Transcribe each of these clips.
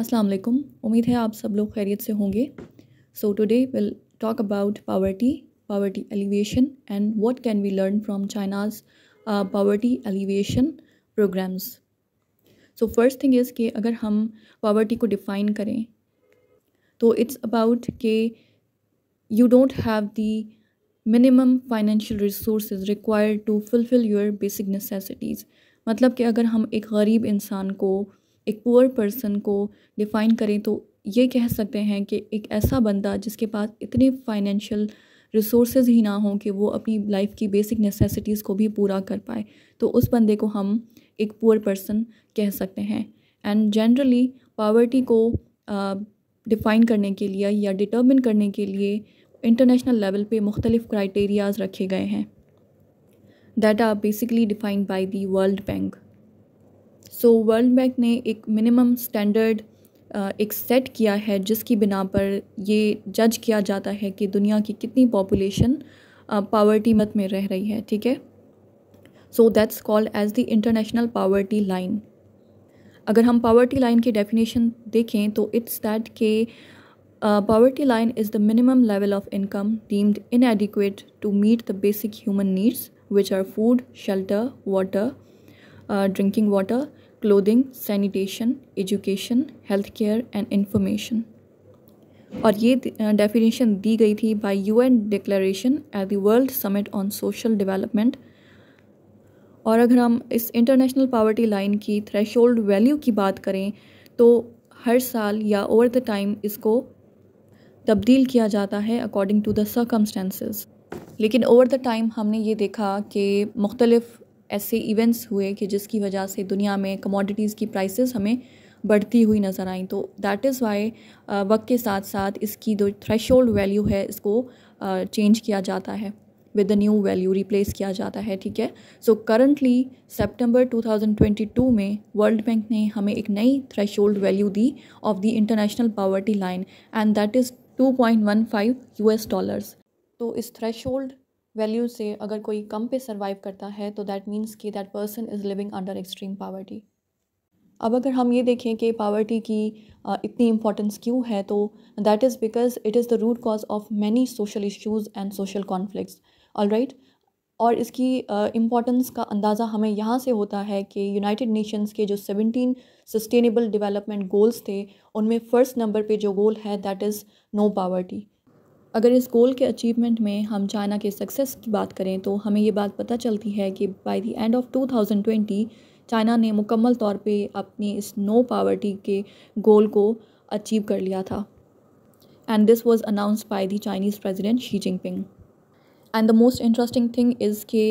अस्सलाम वालेकुम उम्मीद है आप सब लोग खैरियत से होंगे so today will talk about poverty poverty alleviation and what can we learn from China's poverty alleviation programmes so first thing is कि अगर हम पावर्टी को डिफ़ाइन करें तो इट्स अबाउट के you don't have the minimum financial resource required to fulfil your basic necessities मतलब कि अगर हम एक गरीब इंसान को एक पुअर पर्सन को डिफ़ाइन करें तो ये कह सकते हैं कि एक ऐसा बंदा जिसके पास इतने फाइनेंशियल रिसोर्स ही ना हों कि वो अपनी लाइफ की बेसिक नेसेसिटीज़ को भी पूरा कर पाए तो उस बंदे को हम एक पुअर पर्सन कह सकते हैं एंड जनरली पावर्टी को डिफ़ाइन करने के लिए या डिटर्मिन करने के लिए इंटरनेशनल लेवल पे मुख्तलिफ़ क्राइटेरियाज़ रखे गए हैं that are basically defined by the World Bank so World Bank ने एक मिनिमम स्टैंडर्ड एक सेट किया है जिसकी बिना पर ये जज किया जाता है कि दुनिया की कितनी पॉपुलेशन पावर्टी मत में रह रही है ठीक है so that's called as the international poverty line अगर हम पावर्टी लाइन की डेफिनेशन देखें तो इट्स दैट के poverty line is the minimum level of income deemed adequate to meet the basic human needs which are food shelter water drinking water clothing sanitation education health care and information और ये definition दी गई थी by UN declaration at the world summit on social development और अगर हम इस international poverty line की थ्रेश वैल्यू की बात करें तो हर साल या ओवर द टाइम इसको तब्दील किया जाता है अकॉर्डिंग टू द सर्कमस्टेंसेस लेकिन ओवर द टाइम हमने ये देखा कि मुख्तलिफ़ ऐसे इवेंट्स हुए कि जिसकी वजह से दुनिया में कमोडिटीज़ की प्राइसेस हमें बढ़ती हुई नज़र आई तो दैट इज़ वाई वक्त के साथ साथ इसकी जो थ्रेश वैल्यू है इसको चेंज किया जाता है with the new value replace किया जाता है ठीक है सो करंटली सेप्टेम्बर 2022 में वर्ल्ड बैंक ने हमें एक नई थ्रेश वैल्यू दी of the international poverty line and that is 2.15 US dollars तो इस थ्रेश वैल्यू से अगर कोई कम पे सर्वाइव करता है तो दैट मीन्स कि that person is living under extreme poverty अब अगर हम ये देखें कि पावर्टी की इतनी इम्पॉर्टेंस क्यों है तो that is because it is the root cause of many social issues and social conflicts all right और इसकी इम्पॉर्टेंस uh, का अंदाज़ा हमें यहाँ से होता है कि यूनाइटेड नेशंस के जो 17 सस्टेनेबल डेवलपमेंट गोल्स थे उनमें फ़र्स्ट नंबर पे जो गोल है दैट इज़ नो पावर्टी अगर इस गोल के अचीवमेंट में हम चाइना के सक्सेस की बात करें तो हमें ये बात पता चलती है कि by the end of 2020 China ने मुकम्मल तौर पे अपनी इस नो पावर्टी के गोल को अचीव कर लिया था and this was announce by the Chinese president Xi Jinping and the most interesting thing is के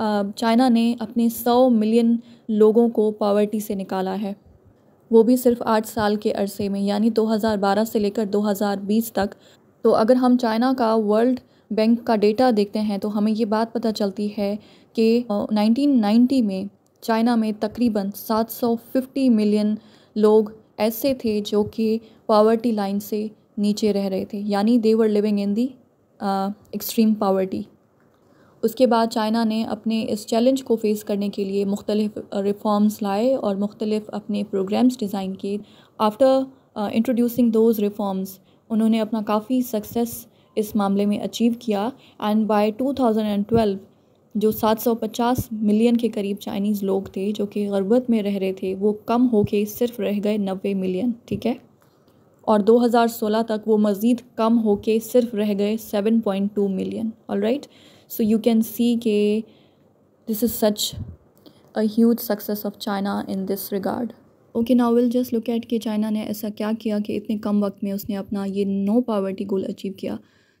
चाइना ने अपने सौ मिलियन लोगों को पावर्टी से निकाला है वो भी सिर्फ आठ साल के अरसे में यानी 2012 से लेकर 2020 तक तो अगर हम चाइना का वर्ल्ड बैंक का डेटा देखते हैं तो हमें ये बात पता चलती है कि 1990 में चाइना में तकरीबन 750 मिलियन लोग ऐसे थे जो कि पावर्टी लाइन से नीचे रह रहे थे यानी they were living in the extreme poverty उसके बाद चाइना ने अपने इस चैलेंज को फेस करने के लिए मुख्तलिफ रिफॉर्म्स लाए और मुख्तलिफ अपने प्रोग्राम्स डिज़ाइन किए आफ्टर इंट्रोड्यूसिंग दोज रिफॉर्म्स उन्होंने अपना काफ़ी सक्सेस इस मामले में अचीव किया एंड बाय 2012 जो 750 मिलियन के करीब चाइनीज़ लोग थे जो कि गर्बत में रह रहे थे वो कम हो के सिर्फ रह गए नबे मिलियन ठीक है और 2016 तक वो मज़ीद कम हो के सिर्फ रह गए 7.2 million all right so you can see के this is such a success of China in this regard okay now will just look at कि चाइना ने ऐसा क्या किया कि इतने कम वक्त में उसने अपना ये नो पावर्टी गोल अचीव किया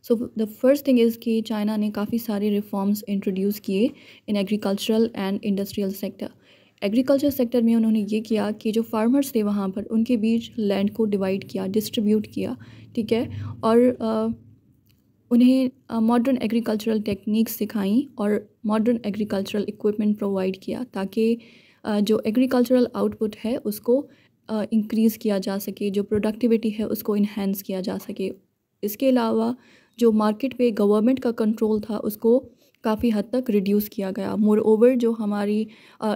so the first thing is कि चाइना ने काफ़ी सारे रिफॉर्म्स इंट्रोड्यूस किए in agricultural and industrial sector agriculture sector में उन्होंने ये किया कि जो फार्मर्स थे वहाँ पर उनके बीच लैंड को डिवाइड किया डिस्ट्रीब्यूट किया ठीक है और आ, उन्हें मॉडर्न एग्रीकल्चरल टेक्निक्स सिखाई और मॉडर्न एग्रीकल्चरल इक्विपमेंट प्रोवाइड किया ताकि जो एग्रीकल्चरल आउटपुट है उसको इंक्रीज़ किया जा सके जो प्रोडक्टिविटी है उसको इन्हेंस किया जा सके इसके अलावा जो मार्केट पे गवर्नमेंट का कंट्रोल था उसको काफ़ी हद तक रिड्यूस किया गया मोर ओवर जो हमारी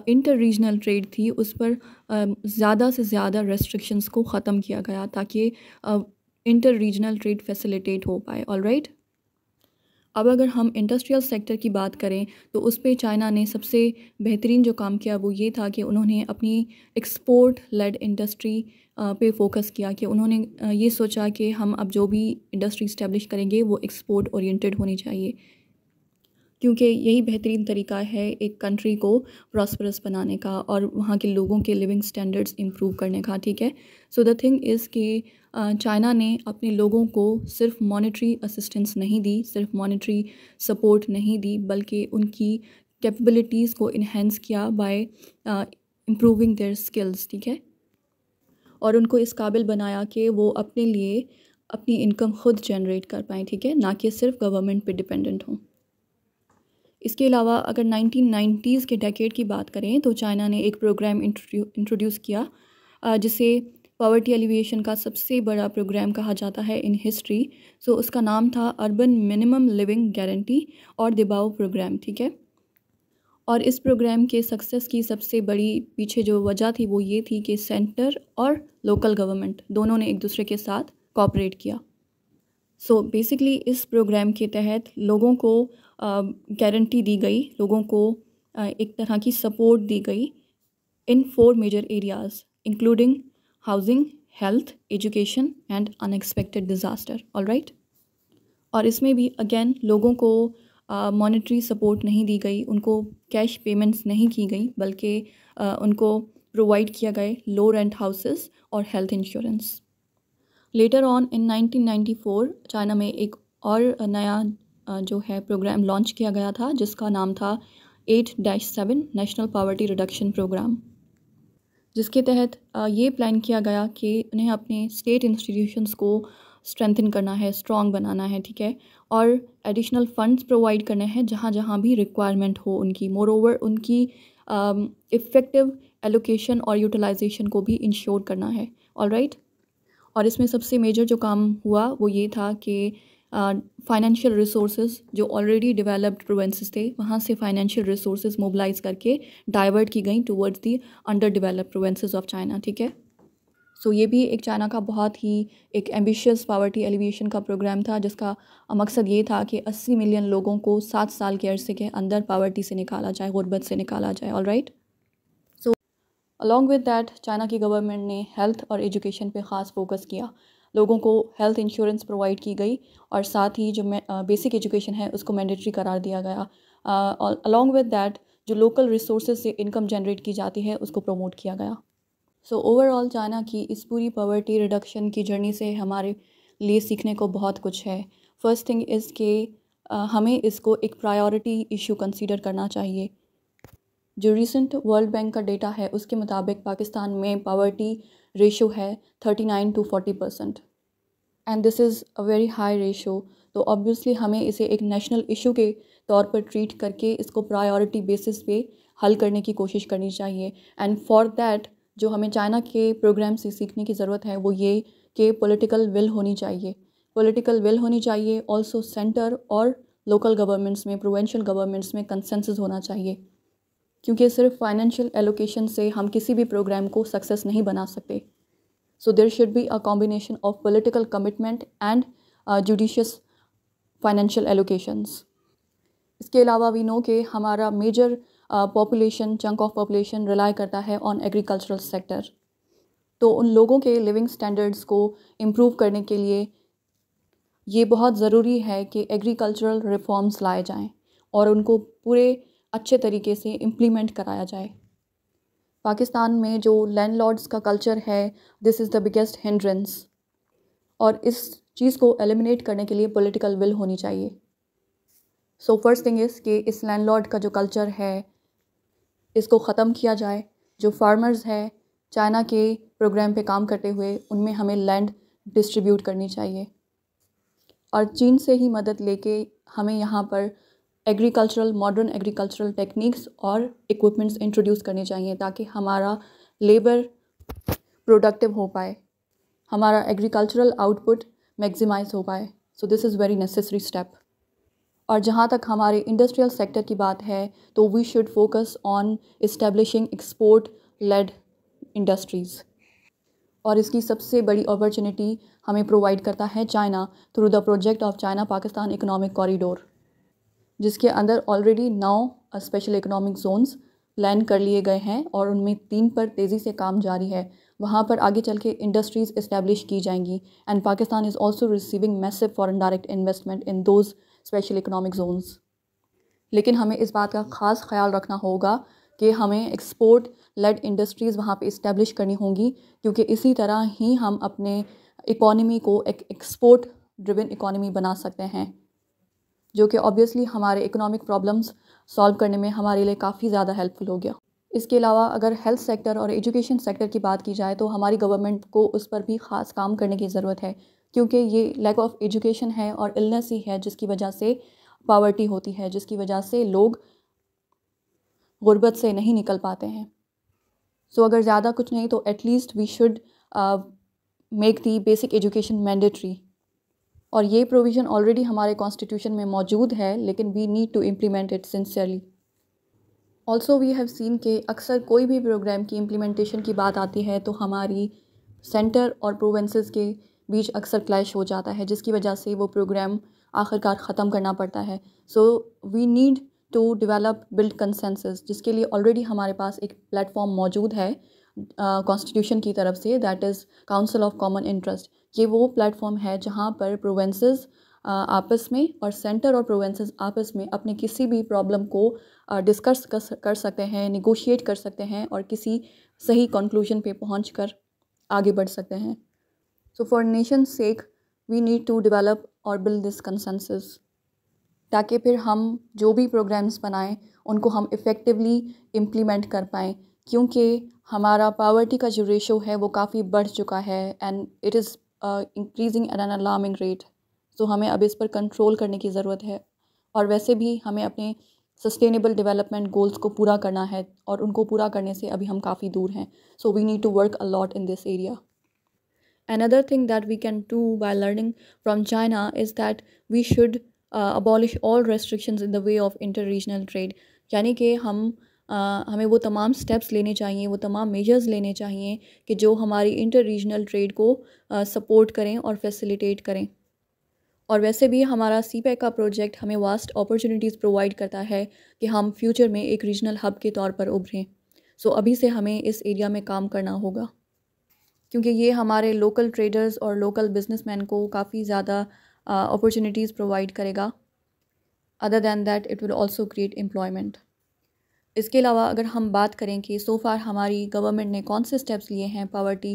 इंटर रीजनल ट्रेड थी उस पर ज़्यादा से ज़्यादा रेस्ट्रिक्शंस को ख़त्म किया गया ताकि इंटर रीजनल ट्रेड फैसिलिटेट हो पाए ऑल राइट अब अगर हम इंडस्ट्रियल सेक्टर की बात करें तो उस पर चाइना ने सबसे बेहतरीन जो काम किया वो ये था कि उन्होंने अपनी एक्सपोर्ट लेड इंडस्ट्री पे फोकस किया कि उन्होंने ये सोचा कि हम अब जो भी इंडस्ट्री इस्टेब्लिश करेंगे वो एक्सपोर्ट ओरिएंटेड होनी चाहिए क्योंकि यही बेहतरीन तरीका है एक कंट्री को प्रॉस्परस बनाने का और वहाँ के लोगों के लिविंग स्टैंडर्ड्स इम्प्रूव करने का ठीक है सो द थिंग इज़ कि चाइना ने अपने लोगों को सिर्फ मॉनेटरी असिस्टेंस नहीं दी सिर्फ मॉनेटरी सपोर्ट नहीं दी बल्कि उनकी कैपेबिलिटीज़ को इन्हेंस किया बाय इम्प्रूविंग देयर स्किल्स ठीक है और उनको इस काबिल बनाया कि वो अपने लिए अपनी इनकम खुद जनरेट कर पाएँ ठीक है ना कि सिर्फ गवर्नमेंट पे डिपेंडेंट हों इसके अलावा अगर 1990s के डेकेड की बात करें तो चाइना ने एक प्रोग्राम इंट्रोड्यूस किया जिसे पावर्टी एलिविएशन का सबसे बड़ा प्रोग्राम कहा जाता है इन हिस्ट्री सो so, उसका नाम था अर्बन मिनिमम लिविंग गारंटी और दिबाओ प्रोग्राम ठीक है और इस प्रोग्राम के सक्सेस की सबसे बड़ी पीछे जो वजह थी वो ये थी कि सेंटर और लोकल गवर्नमेंट दोनों ने एक दूसरे के साथ कॉपरेट किया सो so, बेसिकली इस प्रोग्राम के तहत लोगों को गारंटी दी गई लोगों को एक तरह की सपोर्ट दी गई in four major areas including housing health education and unexpected disaster all right और इसमें भी अगेन लोगों को मॉनेटरी uh, सपोर्ट नहीं दी गई उनको कैश पेमेंट्स नहीं की गई बल्कि uh, उनको प्रोवाइड किया गए लो रेंट हाउसेस और health insurance later on in 1994 China में एक और नया जो है प्रोग्राम लॉन्च किया गया था जिसका नाम था eight dash seven national poverty reduction programme जिसके तहत ये प्लान किया गया कि उन्हें अपने स्टेट इंस्टीट्यूशंस को स्ट्रेंथन करना है स्ट्रॉन्ग बनाना है ठीक है और एडिशनल फंड्स प्रोवाइड करने हैं जहाँ जहाँ भी रिक्वायरमेंट हो उनकी मोर ओवर उनकी इफ़ेक्टिव एलोकेशन और यूटिलाइजेशन को भी इंश्योर करना है ऑल राइट और इसमें सबसे मेजर जो काम हुआ वो ये था कि फाइनेंशियल रिसोर्स जो ऑलरेडी डिवेलप्ड प्रोवेंसेस थे वहाँ से फाइनेंशियल रिसोर्स मोबिलाइज करके डाइवर्ट की गई towards the under develop provinces of China ठीक है सो so, ये भी एक चाइना का बहुत ही एक एम्बिशियस पावर्टी एलिविएशन का प्रोग्राम था जिसका मकसद ये था कि 80 मिलियन लोगों को सात साल के अरसे के अंदर पावर्टी से निकाला जाए गुर्बत से निकाला जाए all right so along with that China की गवर्नमेंट ने हेल्थ और एजुकेशन पे ख़ास फोकस किया लोगों को हेल्थ इंश्योरेंस प्रोवाइड की गई और साथ ही जो बेसिक एजुकेशन है उसको मैंडेटरी करार दिया गया अलॉन्ग विद डैट जो लोकल रिसोर्स से इनकम जनरेट की जाती है उसको प्रमोट किया गया सो ओवरऑल जाना कि इस पूरी पॉवर्टी रिडक्शन की जर्नी से हमारे लिए सीखने को बहुत कुछ है फर्स्ट थिंग इज़ के हमें इसको एक प्रायोरिटी इशू कंसीडर करना चाहिए जो रिसेंट वर्ल्ड बैंक का डेटा है उसके मुताबिक पाकिस्तान में पावर्टी रेशो है thirty nine to forty percent and this is a very high ratio तो ऑब्वियसली हमें इसे एक नेशनल इशू के तौर पर ट्रीट करके इसको प्रायोरिटी बेसिस पे हल करने की कोशिश करनी चाहिए एंड फॉर दैट जो हमें चाइना के प्रोग्राम से सीखने की ज़रूरत है वो ये कि पॉलिटिकल विल होनी चाहिए पॉलिटिकल विल होनी चाहिए ऑल्सो सेंटर और लोकल गवर्नमेंट्स में प्रोवेंशल गवर्नमेंट्स में कंसेंसस होना चाहिए क्योंकि सिर्फ फाइनेंशियल एलोकेशन से हम किसी भी प्रोग्राम को सक्सेस नहीं बना सकते so there should be a combination of political commitment and judicious financial allocations इसके अलावा वी नो के हमारा major population chunk of population rely करता है ऑन एग्रीकल्चरल सेक्टर तो उन लोगों के लिविंग स्टैंडर्ड्स को इम्प्रूव करने के लिए ये बहुत ज़रूरी है कि एग्रीकल्चरल रिफॉर्म्स लाए जाएं और उनको पूरे अच्छे तरीके से इम्प्लीमेंट कराया जाए पाकिस्तान में जो लैंड का कल्चर है this is the biggest hindrance और इस चीज़ को एलिमिनेट करने के लिए पॉलिटिकल विल होनी चाहिए सो फर्स्ट थिंग इज़ कि इस लैंड का जो कल्चर है इसको ख़त्म किया जाए जो फार्मर्स हैं चाइना के प्रोग्राम पे काम करते हुए उनमें हमें लैंड डिस्ट्रीब्यूट करनी चाहिए और चीन से ही मदद लेके हमें यहाँ पर एग्रीकल्चरल मॉडर्न एग्रीकल्चरल टेक्निक्स और इक्विपमेंट्स इंट्रोड्यूस करने चाहिए ताकि हमारा लेबर प्रोडक्टिव हो पाए हमारा एग्रीकल्चरल आउटपुट मैक्सिमाइज हो पाए so this is very necessary step और जहाँ तक हमारे इंडस्ट्रियल सेक्टर की बात है तो we should focus on establishing export led industries और इसकी सबसे बड़ी अपॉर्चुनिटी हमें प्रोवाइड करता है China through the project of China Pakistan economic corridor जिसके अंदर ऑलरेडी नौ स्पेशल इकोनॉमिक जोन्स प्लान कर लिए गए हैं और उनमें तीन पर तेज़ी से काम जारी है वहाँ पर आगे चल के इंडस्ट्रीज़ इस्टेब्लिश की जाएंगी and Pakistan is also receiving massive foreign direct investment in those special economic zones लेकिन हमें इस बात का ख़ास ख्याल रखना होगा कि हमें एक्सपोर्ट लेड इंडस्ट्रीज़ वहाँ पे इस्टेब्लिश करनी होंगी क्योंकि इसी तरह ही हम अपने इकोनॉमी को एक एक्सपोर्ट ड्रिवन इकोनॉमी बना सकते हैं जो कि ऑब्वियसली हमारे इकोनॉमिक प्रॉब्लम्स सॉल्व करने में हमारे लिए काफ़ी ज़्यादा हेल्पफुल हो गया इसके अलावा अगर हेल्थ सेक्टर और एजुकेशन सेक्टर की बात की जाए तो हमारी गवर्नमेंट को उस पर भी ख़ास काम करने की ज़रूरत है क्योंकि ये लैक ऑफ एजुकेशन है और इलनेस ही है जिसकी वजह से पावर्टी होती है जिसकी वजह से लोग गुर्बत से नहीं निकल पाते हैं सो so, अगर ज़्यादा कुछ नहीं तो at least we should make the basic education mandatory और ये प्रोविज़न ऑलरेडी हमारे कॉन्स्टिट्यूशन में मौजूद है लेकिन we need to implement it sincerely also we have seen के अक्सर कोई भी प्रोग्राम की इम्प्लीमेंटेशन की बात आती है तो हमारी सेंटर और प्रोवेंसेस के बीच अक्सर क्लैश हो जाता है जिसकी वजह से वो प्रोग्राम आखिरकार ख़त्म करना पड़ता है so we need to develop build consensus जिसके लिए ऑलरेडी हमारे पास एक प्लेटफॉर्म मौजूद है कॉन्स्टिट्यूशन uh, की तरफ से that is council of common interest ये वो प्लेटफॉर्म है जहाँ पर प्रोवेंसेस आपस में और सेंटर और प्रोवेंसेस आपस में अपने किसी भी प्रॉब्लम को डिस्कस कर सकते हैं निगोशिएट कर सकते हैं और किसी सही कंक्लूजन पे पहुँच कर आगे बढ़ सकते हैं so for nation sake we need to develop और बिल्ड दिस कंसेंसस ताकि फिर हम जो भी प्रोग्राम्स बनाएं उनको हम इफ़ेक्टिवली इम्प्लीमेंट कर पाएँ क्योंकि हमारा पावर्टी का जो रेशो है वो काफ़ी बढ़ चुका है and it is increasing at an alarming rate so हमें अब इस पर कंट्रोल करने की ज़रूरत है और वैसे भी हमें अपने सस्टेनेबल डेवलपमेंट गोल्स को पूरा करना है और उनको पूरा करने से अभी हम काफ़ी दूर हैं so we need to work a lot in this area other thing that we can do by learning from China is that we should abolish all restrictions in the way of inter regional trade यानी कि हम हमें वो तमाम steps लेने चाहिए वो तमाम मेजर्स लेने चाहिए कि जो हमारी इंटर रीजनल ट्रेड को सपोर्ट करें और फैसिलिटेट करें और वैसे भी हमारा सी पैक e का प्रोजेक्ट हमें वास्ट अपॉर्चुनिटीज़ प्रोवाइड करता है कि हम फ्यूचर में एक रीजनल हब के तौर पर उभरें सो so, अभी से हमें इस एरिया में काम करना होगा क्योंकि ये हमारे लोकल ट्रेडर्स और लोकल बिजनेसमैन को काफ़ी ज़्यादा अपॉर्चुनिटीज़ प्रोवाइड करेगा other than that it will also create employment इसके अलावा अगर हम बात करें कि सो फार हमारी गवर्नमेंट ने कौन से स्टेप्स लिए हैं पावर्टी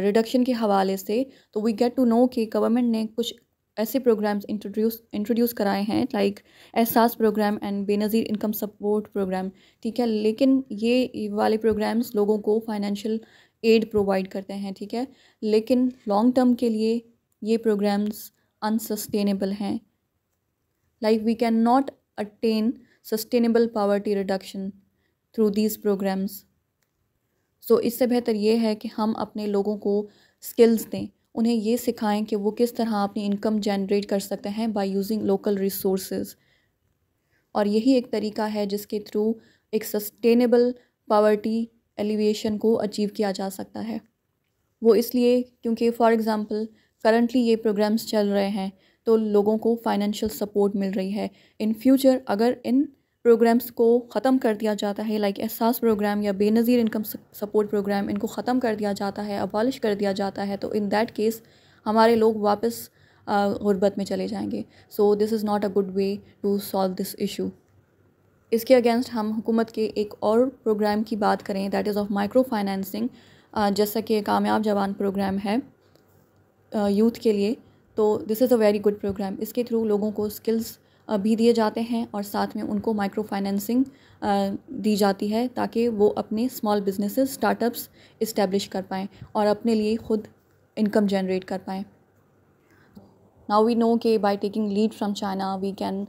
रिडक्शन के हवाले से तो वी गेट टू नो कि गवर्नमेंट ने कुछ ऐसे प्रोग्राम्स इंट्रोड्यूस इंट्रोड्यूस कराए हैं like Ehsaas programme and Benazir income support programme ठीक है लेकिन ये वाले प्रोग्राम्स लोगों को फाइनेंशियल एड प्रोवाइड करते हैं ठीक है लेकिन लॉन्ग टर्म के लिए ये प्रोग्राम्स अनसस्टेनेबल हैं like we can not attain sustainable poverty reduction through these programmes so इससे बेहतर ये है कि हम अपने लोगों को स्किल्स दें उन्हें ये सिखाएं कि वो किस तरह अपनी इनकम जनरेट कर सकते हैं बाय यूजिंग लोकल रिसोर्स और यही एक तरीका है जिसके थ्रू एक सस्टेनेबल पावर्टी एलिवेशन को अचीव किया जा सकता है वो इसलिए क्योंकि फ़ॉर एग्ज़ाम्पल करंटली ये प्रोग्राम्स चल रहे हैं तो लोगों को फाइनेंशियल सपोर्ट मिल रही है इन फ्यूचर अगर इन प्रोग्राम्स को ख़त्म कर दिया जाता है लाइक एहसास प्रोग्राम या बेनज़ीर इनकम सपोर्ट प्रोग्राम इनको ख़त्म कर दिया जाता है अबॉलिश कर दिया जाता है तो इन दैट केस हमारे लोग वापस गुर्बत में चले जाएंगे so this is not a good way to solve this issue इसके अगेंस्ट हम हुकूमत के एक और प्रोग्राम की बात करें that is of micro financing जैसा कि कामयाब जवान प्रोग्राम है यूथ के लिए तो this is a very good programme इसके थ्रू लोगों को स्किल्स भी दिए जाते हैं और साथ में उनको माइक्रो फाइनेंसिंग दी जाती है ताकि वो अपने स्मॉल बिजनेस स्टार्टअप्स इस्टेब्लिश कर पाएँ और अपने लिए ख़ुद इनकम जनरेट कर पाएँ नाउ वी नो के by taking lead from China we can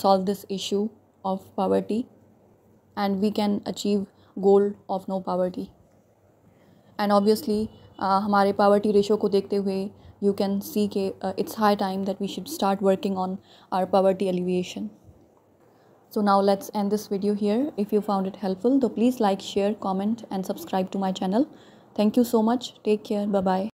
solve this issue of poverty and we can achieve goal of no poverty and obviously हमारे पावर्टी रेशो को देखते हुए you can see ke, uh, it's high time that we should start working on our poverty alleviation. So now let's end this video here. If you found it helpful, though please like, share, comment and subscribe to my channel. Thank you so much. Take care. Bye-bye.